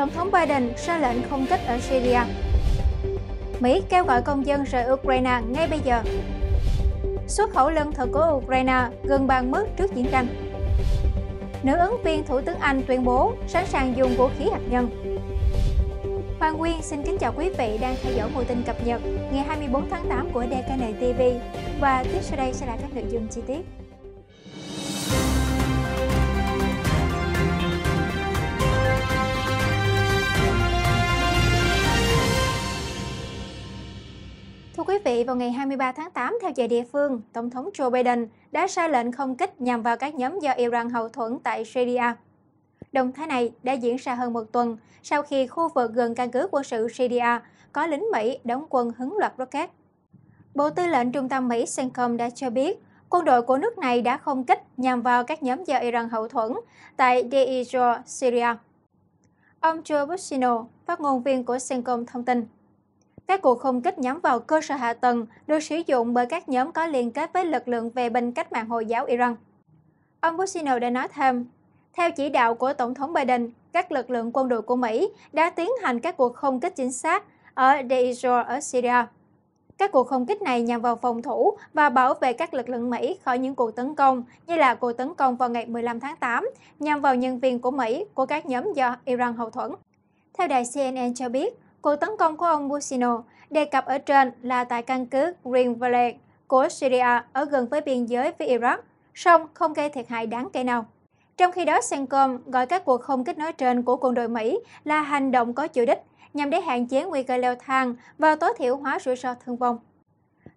Tổng thống Biden ra lệnh không kích ở Syria. Mỹ kêu gọi công dân rời Ukraine ngay bây giờ. Xuất khẩu lương thực của Ukraine gần bằng mức trước chiến tranh. Nữ ứng viên Thủ tướng Anh tuyên bố sẵn sàng dùng vũ khí hạt nhân. Hoàng Nguyên xin kính chào quý vị đang theo dõi mùa tin cập nhật ngày 24 tháng 8 của DKN TV và tiếp sau đây sẽ là các nội dung chi tiết. vào ngày 23 tháng 8 theo giờ địa phương, Tổng thống Joe Biden đã ra lệnh không kích nhằm vào các nhóm do Iran hậu thuẫn tại Syria. Động thái này đã diễn ra hơn một tuần sau khi khu vực gần căn cứ quân sự Syria có lính Mỹ đóng quân hứng loạt rocket. Bộ Tư lệnh Trung tâm Mỹ CENTCOM đã cho biết quân đội của nước này đã không kích nhằm vào các nhóm do Iran hậu thuẫn tại Deir ez Syria. Ông Joe bushino phát ngôn viên của CENTCOM thông tin. Các cuộc không kích nhắm vào cơ sở hạ tầng được sử dụng bởi các nhóm có liên kết với lực lượng về binh cách mạng Hồi giáo Iran. Ông Busino đã nói thêm, theo chỉ đạo của Tổng thống Biden, các lực lượng quân đội của Mỹ đã tiến hành các cuộc không kích chính xác ở Deir ở Syria. Các cuộc không kích này nhằm vào phòng thủ và bảo vệ các lực lượng Mỹ khỏi những cuộc tấn công, như là cuộc tấn công vào ngày 15 tháng 8 nhằm vào nhân viên của Mỹ của các nhóm do Iran hậu thuẫn. Theo đài CNN cho biết, Cuộc tấn công của ông Busino đề cập ở trên là tại căn cứ Green Valley của Syria ở gần với biên giới với Iraq, song không gây thiệt hại đáng kể nào. Trong khi đó, CENTCOM gọi các cuộc không kích nói trên của quân đội Mỹ là hành động có chủ đích nhằm để hạn chế nguy cơ leo thang và tối thiểu hóa rủi ro thương vong.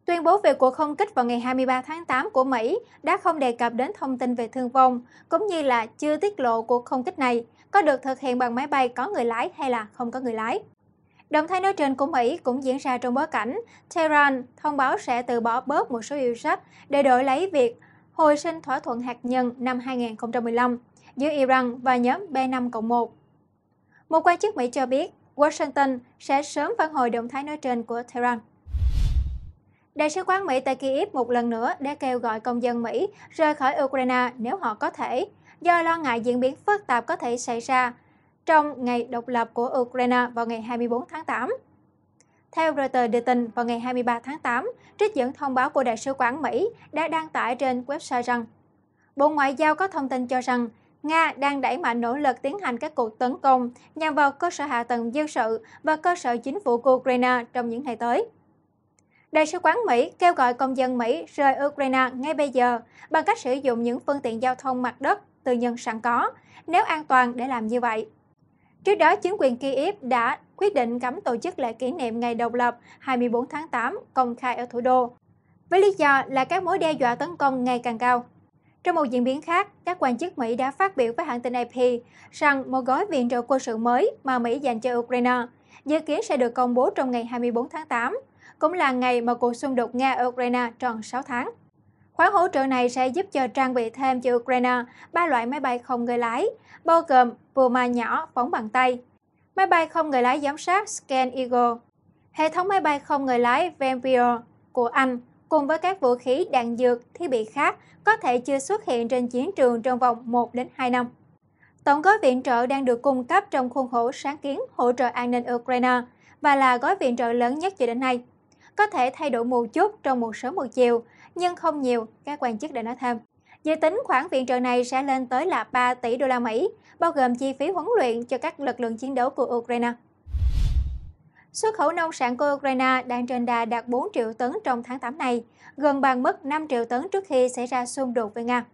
Tuyên bố về cuộc không kích vào ngày 23 tháng 8 của Mỹ đã không đề cập đến thông tin về thương vong, cũng như là chưa tiết lộ cuộc không kích này có được thực hiện bằng máy bay có người lái hay là không có người lái. Động thái nói trên của Mỹ cũng diễn ra trong bối cảnh Tehran thông báo sẽ từ bỏ bớt một số yêu sách để đổi lấy việc hồi sinh thỏa thuận hạt nhân năm 2015 giữa Iran và nhóm B5-1. Một quan chức Mỹ cho biết Washington sẽ sớm phản hồi động thái nói trên của Tehran. Đại sứ quán Mỹ tại Kyiv một lần nữa đã kêu gọi công dân Mỹ rời khỏi Ukraine nếu họ có thể, do lo ngại diễn biến phức tạp có thể xảy ra trong ngày độc lập của Ukraine vào ngày 24 tháng 8. Theo Reuters đưa tin, vào ngày 23 tháng 8, trích dẫn thông báo của Đại sứ quán Mỹ đã đăng tải trên website rằng Bộ Ngoại giao có thông tin cho rằng Nga đang đẩy mạnh nỗ lực tiến hành các cuộc tấn công nhằm vào cơ sở hạ tầng dân sự và cơ sở chính phủ của Ukraine trong những ngày tới. Đại sứ quán Mỹ kêu gọi công dân Mỹ rời Ukraine ngay bây giờ bằng cách sử dụng những phương tiện giao thông mặt đất tư nhân sẵn có, nếu an toàn để làm như vậy. Trước đó, chính quyền Kyiv đã quyết định cấm tổ chức lễ kỷ niệm ngày độc lập 24 tháng 8 công khai ở thủ đô, với lý do là các mối đe dọa tấn công ngày càng cao. Trong một diễn biến khác, các quan chức Mỹ đã phát biểu với hãng tin AP rằng một gói viện trợ quân sự mới mà Mỹ dành cho Ukraine dự kiến sẽ được công bố trong ngày 24 tháng 8, cũng là ngày mà cuộc xung đột Nga-Ukraine tròn 6 tháng. Khoản hỗ trợ này sẽ giúp cho trang bị thêm cho Ukraine ba loại máy bay không người lái, bao gồm Puma nhỏ phóng bằng tay, máy bay không người lái giám sát Scan Eagle, hệ thống máy bay không người lái Vampire của Anh cùng với các vũ khí đạn dược, thiết bị khác có thể chưa xuất hiện trên chiến trường trong vòng 1 đến 2 năm. Tổng gói viện trợ đang được cung cấp trong khuôn khổ sáng kiến hỗ trợ an ninh Ukraine và là gói viện trợ lớn nhất cho đến nay. Có thể thay đổi một chút trong một sớm một chiều nhưng không nhiều, các quan chức đã nói thêm. Dự tính khoản viện trợ này sẽ lên tới là 3 tỷ đô la Mỹ, bao gồm chi phí huấn luyện cho các lực lượng chiến đấu của Ukraine. Xuất khẩu nông sản của Ukraine đang trên đà đạt 4 triệu tấn trong tháng 8 này, gần bằng mức 5 triệu tấn trước khi xảy ra xung đột với Nga.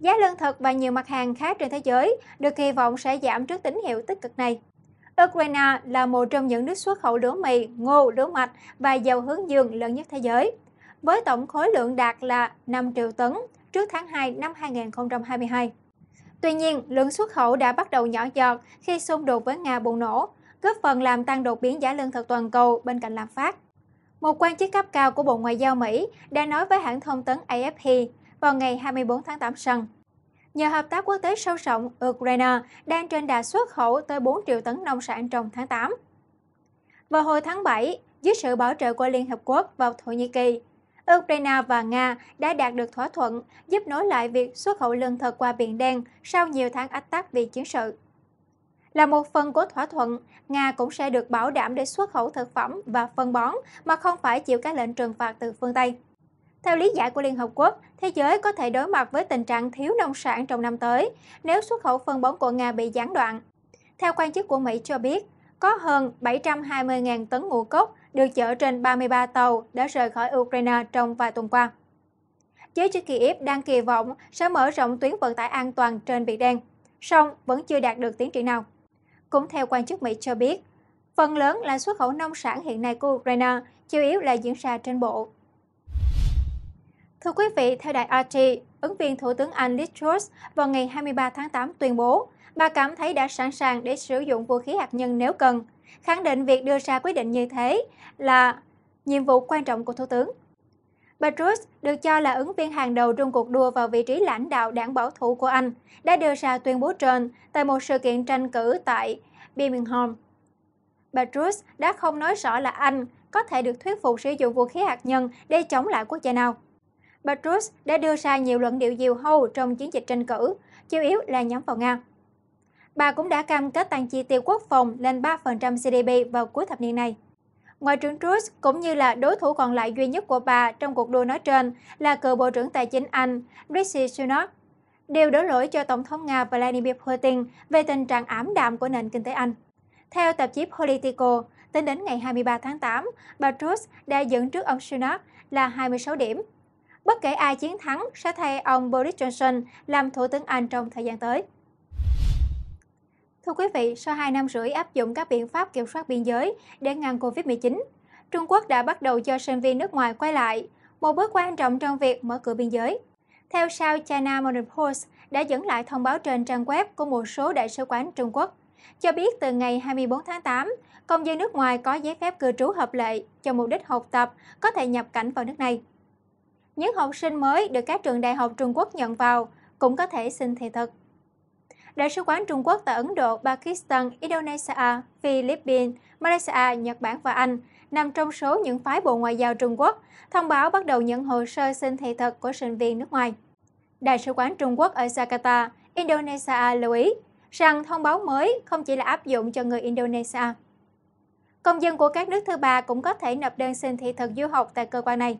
Giá lương thực và nhiều mặt hàng khác trên thế giới được kỳ vọng sẽ giảm trước tín hiệu tích cực này. Ukraine là một trong những nước xuất khẩu lúa mì, ngô, lúa mạch và dầu hướng dương lớn nhất thế giới với tổng khối lượng đạt là 5 triệu tấn trước tháng 2 năm 2022. Tuy nhiên, lượng xuất khẩu đã bắt đầu nhỏ giọt khi xung đột với Nga bùng nổ, góp phần làm tăng đột biến giá lương thực toàn cầu bên cạnh lạm phát. Một quan chức cấp cao của Bộ Ngoại giao Mỹ đã nói với hãng thông tấn AFP vào ngày 24 tháng 8 rằng, nhờ hợp tác quốc tế sâu rộng, Ukraine đang trên đà xuất khẩu tới 4 triệu tấn nông sản trong tháng 8. Vào hồi tháng 7, dưới sự bảo trợ của Liên Hợp Quốc vào Thổ Nhĩ Kỳ, Ukraine và Nga đã đạt được thỏa thuận giúp nối lại việc xuất khẩu lương thực qua Biển Đen sau nhiều tháng ách tắc vì chiến sự. Là một phần của thỏa thuận, Nga cũng sẽ được bảo đảm để xuất khẩu thực phẩm và phân bón mà không phải chịu các lệnh trừng phạt từ phương Tây. Theo lý giải của Liên Hợp Quốc, thế giới có thể đối mặt với tình trạng thiếu nông sản trong năm tới nếu xuất khẩu phân bón của Nga bị gián đoạn. Theo quan chức của Mỹ cho biết, có hơn 720.000 tấn ngũ cốc được chở trên 33 tàu đã rời khỏi Ukraine trong vài tuần qua. Giới chức Kiev đang kỳ vọng sẽ mở rộng tuyến vận tải an toàn trên Biển Đen, song vẫn chưa đạt được tiến triển nào. Cũng theo quan chức Mỹ cho biết, phần lớn là xuất khẩu nông sản hiện nay của Ukraine chủ yếu là diễn ra trên bộ. Thưa quý vị, theo đài RT, ứng viên Thủ tướng Anh Liz Truss vào ngày 23 tháng 8 tuyên bố bà cảm thấy đã sẵn sàng để sử dụng vũ khí hạt nhân nếu cần – khẳng định việc đưa ra quyết định như thế là nhiệm vụ quan trọng của Thủ tướng. Petrus, được cho là ứng viên hàng đầu trong cuộc đua vào vị trí lãnh đạo đảng bảo thủ của Anh, đã đưa ra tuyên bố trên tại một sự kiện tranh cử tại Birmingham. Petrus đã không nói rõ là Anh có thể được thuyết phục sử dụng vũ khí hạt nhân để chống lại quốc gia nào. Petrus đã đưa ra nhiều luận điệu diều hâu trong chiến dịch tranh cử, chủ yếu là nhắm vào Nga. Bà cũng đã cam kết tăng chi tiêu quốc phòng lên 3% GDP vào cuối thập niên này. Ngoại trưởng Truss cũng như là đối thủ còn lại duy nhất của bà trong cuộc đua nói trên là cựu Bộ trưởng Tài chính Anh Rishi Sunak đều đổ lỗi cho Tổng thống Nga Vladimir Putin về tình trạng ảm đạm của nền kinh tế Anh. Theo tạp chí Politico, tính đến ngày 23 tháng 8, bà Truss đã dẫn trước ông Sunak là 26 điểm. Bất kể ai chiến thắng sẽ thay ông Boris Johnson làm Thủ tướng Anh trong thời gian tới. Thưa quý vị, sau 2 năm rưỡi áp dụng các biện pháp kiểm soát biên giới để ngăn COVID-19, Trung Quốc đã bắt đầu cho sinh viên nước ngoài quay lại, một bước quan trọng trong việc mở cửa biên giới. Theo sao China Morning Post đã dẫn lại thông báo trên trang web của một số đại sứ quán Trung Quốc, cho biết từ ngày 24 tháng 8, công dân nước ngoài có giấy phép cư trú hợp lệ cho mục đích học tập có thể nhập cảnh vào nước này. Những học sinh mới được các trường đại học Trung Quốc nhận vào cũng có thể xin thị thực. Đại sứ quán Trung Quốc tại Ấn Độ, Pakistan, Indonesia, Philippines, Malaysia, Nhật Bản và Anh nằm trong số những phái Bộ Ngoại giao Trung Quốc thông báo bắt đầu nhận hồ sơ xin thị thực của sinh viên nước ngoài. Đại sứ quán Trung Quốc ở Jakarta, Indonesia lưu ý rằng thông báo mới không chỉ là áp dụng cho người Indonesia. Công dân của các nước thứ ba cũng có thể nộp đơn xin thị thực du học tại cơ quan này.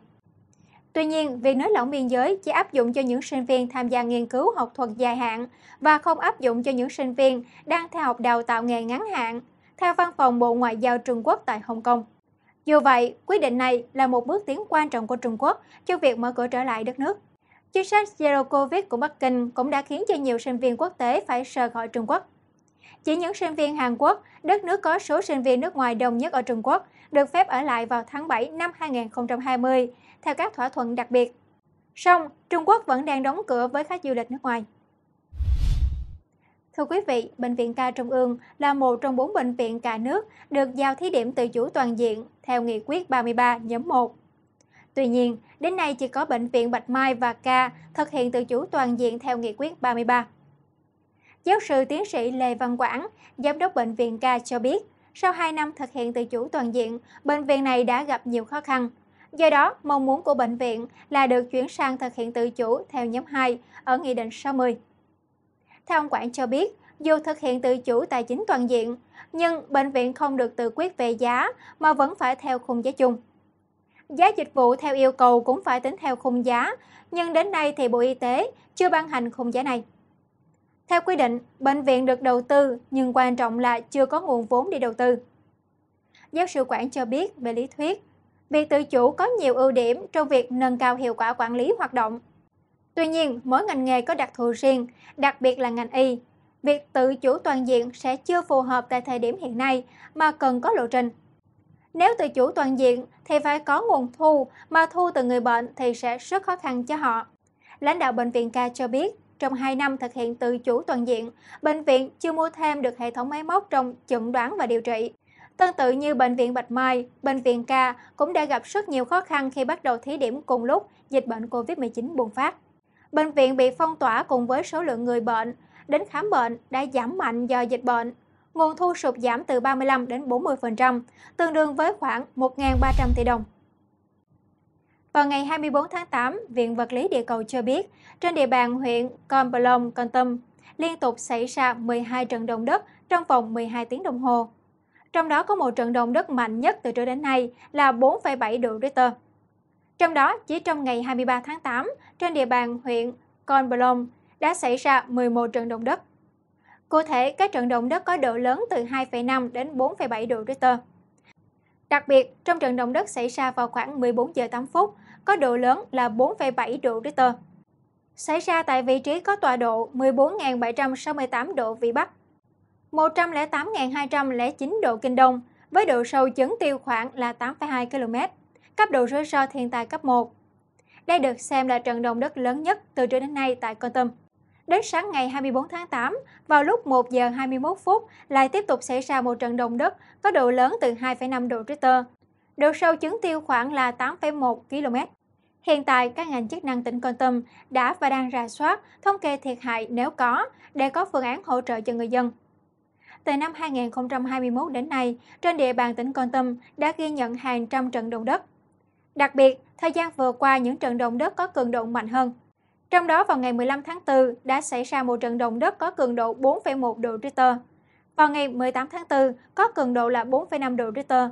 Tuy nhiên, việc nới lỏng biên giới chỉ áp dụng cho những sinh viên tham gia nghiên cứu học thuật dài hạn và không áp dụng cho những sinh viên đang theo học đào tạo nghề ngắn hạn, theo Văn phòng Bộ Ngoại giao Trung Quốc tại Hồng Kông. Dù vậy, quyết định này là một bước tiến quan trọng của Trung Quốc cho việc mở cửa trở lại đất nước. Chính sách Zero Covid của Bắc Kinh cũng đã khiến cho nhiều sinh viên quốc tế phải rời khỏi Trung Quốc. Chỉ những sinh viên Hàn Quốc, đất nước có số sinh viên nước ngoài đông nhất ở Trung Quốc, được phép ở lại vào tháng 7 năm 2020, theo các thỏa thuận đặc biệt. Song, Trung Quốc vẫn đang đóng cửa với khách du lịch nước ngoài. Thưa quý vị, Bệnh viện ca Trung ương là một trong bốn bệnh viện cả nước được giao thí điểm tự chủ toàn diện theo nghị quyết 33 nhóm 1. Tuy nhiên, đến nay chỉ có Bệnh viện Bạch Mai và ca thực hiện tự chủ toàn diện theo nghị quyết 33. Giáo sư tiến sĩ Lê Văn Quảng, Giám đốc Bệnh viện ca cho biết, sau 2 năm thực hiện tự chủ toàn diện, bệnh viện này đã gặp nhiều khó khăn. Do đó, mong muốn của bệnh viện là được chuyển sang thực hiện tự chủ theo nhóm 2 ở Nghị định 60. Theo ông Quảng cho biết, dù thực hiện tự chủ tài chính toàn diện, nhưng bệnh viện không được tự quyết về giá mà vẫn phải theo khung giá chung. Giá dịch vụ theo yêu cầu cũng phải tính theo khung giá, nhưng đến nay thì Bộ Y tế chưa ban hành khung giá này. Theo quy định, bệnh viện được đầu tư nhưng quan trọng là chưa có nguồn vốn để đầu tư. Giáo sư Quảng cho biết về lý thuyết, việc tự chủ có nhiều ưu điểm trong việc nâng cao hiệu quả quản lý hoạt động. Tuy nhiên, mỗi ngành nghề có đặc thù riêng, đặc biệt là ngành y. Việc tự chủ toàn diện sẽ chưa phù hợp tại thời điểm hiện nay mà cần có lộ trình. Nếu tự chủ toàn diện thì phải có nguồn thu, mà thu từ người bệnh thì sẽ rất khó khăn cho họ. Lãnh đạo bệnh viện ca cho biết, trong 2 năm thực hiện tự chủ toàn diện, bệnh viện chưa mua thêm được hệ thống máy móc trong chẩn đoán và điều trị. Tương tự như Bệnh viện Bạch Mai, Bệnh viện Ca cũng đã gặp rất nhiều khó khăn khi bắt đầu thí điểm cùng lúc dịch bệnh COVID-19 bùng phát. Bệnh viện bị phong tỏa cùng với số lượng người bệnh, đến khám bệnh đã giảm mạnh do dịch bệnh. Nguồn thu sụt giảm từ 35 đến 40%, tương đương với khoảng 1.300 tỷ đồng. Vào ngày 24 tháng 8, Viện Vật lý Địa cầu cho biết, trên địa bàn huyện Con Plong, Con Tâm, liên tục xảy ra 12 trận động đất trong vòng 12 tiếng đồng hồ. Trong đó có một trận động đất mạnh nhất từ trước đến nay là 4,7 độ Richter. Trong đó, chỉ trong ngày 23 tháng 8, trên địa bàn huyện Con Plong đã xảy ra 11 trận động đất. Cụ thể, các trận động đất có độ lớn từ 2,5 đến 4,7 độ Richter. Đặc biệt, trong trận động đất xảy ra vào khoảng 14 giờ 8 phút, có độ lớn là 4,7 độ Richter. Xảy ra tại vị trí có tọa độ 14.768 độ Vĩ Bắc, 108.209 độ Kinh Đông, với độ sâu chấn tiêu khoảng là 8,2 km, cấp độ rủi ro thiên tai cấp 1. Đây được xem là trận động đất lớn nhất từ trước đến nay tại con Tum. Đến sáng ngày 24 tháng 8, vào lúc 1 giờ 21 phút, lại tiếp tục xảy ra một trận động đất có độ lớn từ 2,5 độ Richter. Độ sâu chứng tiêu khoảng là 8,1 km. Hiện tại, các ngành chức năng tỉnh Con Tum đã và đang rà soát, thống kê thiệt hại nếu có, để có phương án hỗ trợ cho người dân. Từ năm 2021 đến nay, trên địa bàn tỉnh Con Tum đã ghi nhận hàng trăm trận động đất. Đặc biệt, thời gian vừa qua những trận động đất có cường độ mạnh hơn – trong đó vào ngày 15 tháng 4 đã xảy ra một trận động đất có cường độ 4,1 độ Richter. Vào ngày 18 tháng 4 có cường độ là 4,5 độ Richter.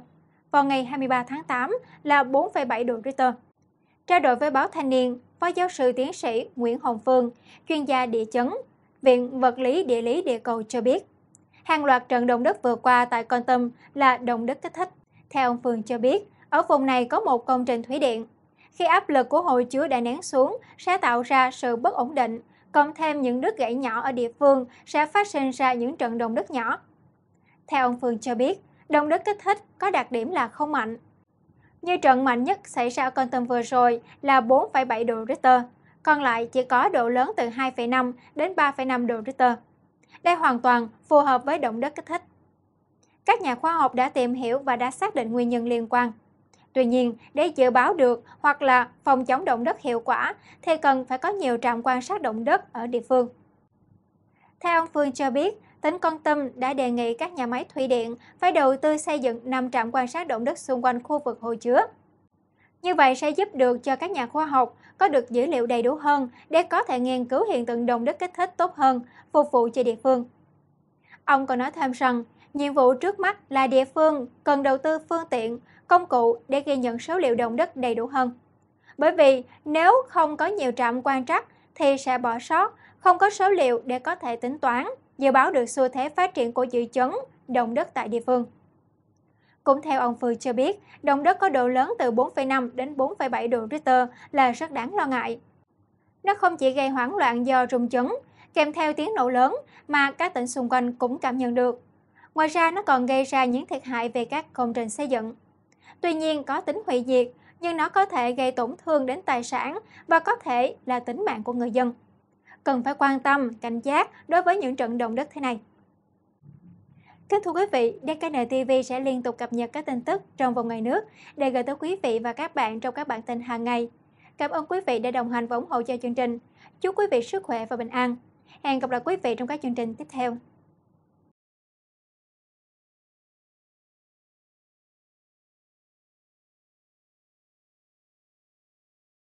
Vào ngày 23 tháng 8 là 4,7 độ Richter. Trao đổi với báo Thanh niên, Phó giáo sư tiến sĩ Nguyễn Hồng Phương, chuyên gia địa chấn, Viện Vật lý Địa lý Địa cầu cho biết, hàng loạt trận động đất vừa qua tại Con Tâm là động đất kích thích. Theo ông Phương cho biết, ở vùng này có một công trình thủy điện khi áp lực của hồ chứa đã nén xuống sẽ tạo ra sự bất ổn định, cộng thêm những đứt gãy nhỏ ở địa phương sẽ phát sinh ra những trận động đất nhỏ. Theo ông Phương cho biết, động đất kích thích có đặc điểm là không mạnh. Như trận mạnh nhất xảy ra ở con Tâm vừa rồi là 4,7 độ Richter, còn lại chỉ có độ lớn từ 2,5 đến 3,5 độ Richter. Đây hoàn toàn phù hợp với động đất kích thích. Các nhà khoa học đã tìm hiểu và đã xác định nguyên nhân liên quan. Tuy nhiên, để dự báo được hoặc là phòng chống động đất hiệu quả thì cần phải có nhiều trạm quan sát động đất ở địa phương. Theo ông Phương cho biết, tỉnh Con Tâm đã đề nghị các nhà máy thủy điện phải đầu tư xây dựng 5 trạm quan sát động đất xung quanh khu vực hồ chứa. Như vậy sẽ giúp được cho các nhà khoa học có được dữ liệu đầy đủ hơn để có thể nghiên cứu hiện tượng động đất kích thích tốt hơn, phục vụ cho địa phương. Ông còn nói thêm rằng, Nhiệm vụ trước mắt là địa phương cần đầu tư phương tiện, công cụ để ghi nhận số liệu động đất đầy đủ hơn. Bởi vì nếu không có nhiều trạm quan trắc thì sẽ bỏ sót, không có số liệu để có thể tính toán, dự báo được xu thế phát triển của dự chấn, động đất tại địa phương. Cũng theo ông Phương cho biết, động đất có độ lớn từ 4,5 đến 4,7 độ Richter là rất đáng lo ngại. Nó không chỉ gây hoảng loạn do rung chấn, kèm theo tiếng nổ lớn mà các tỉnh xung quanh cũng cảm nhận được. Ngoài ra, nó còn gây ra những thiệt hại về các công trình xây dựng. Tuy nhiên, có tính hủy diệt, nhưng nó có thể gây tổn thương đến tài sản và có thể là tính mạng của người dân. Cần phải quan tâm, cảnh giác đối với những trận động đất thế này. Kính thưa quý vị, DKN TV sẽ liên tục cập nhật các tin tức trong vòng ngày nước để gửi tới quý vị và các bạn trong các bản tin hàng ngày. Cảm ơn quý vị đã đồng hành và ủng hộ cho chương trình. Chúc quý vị sức khỏe và bình an. Hẹn gặp lại quý vị trong các chương trình tiếp theo.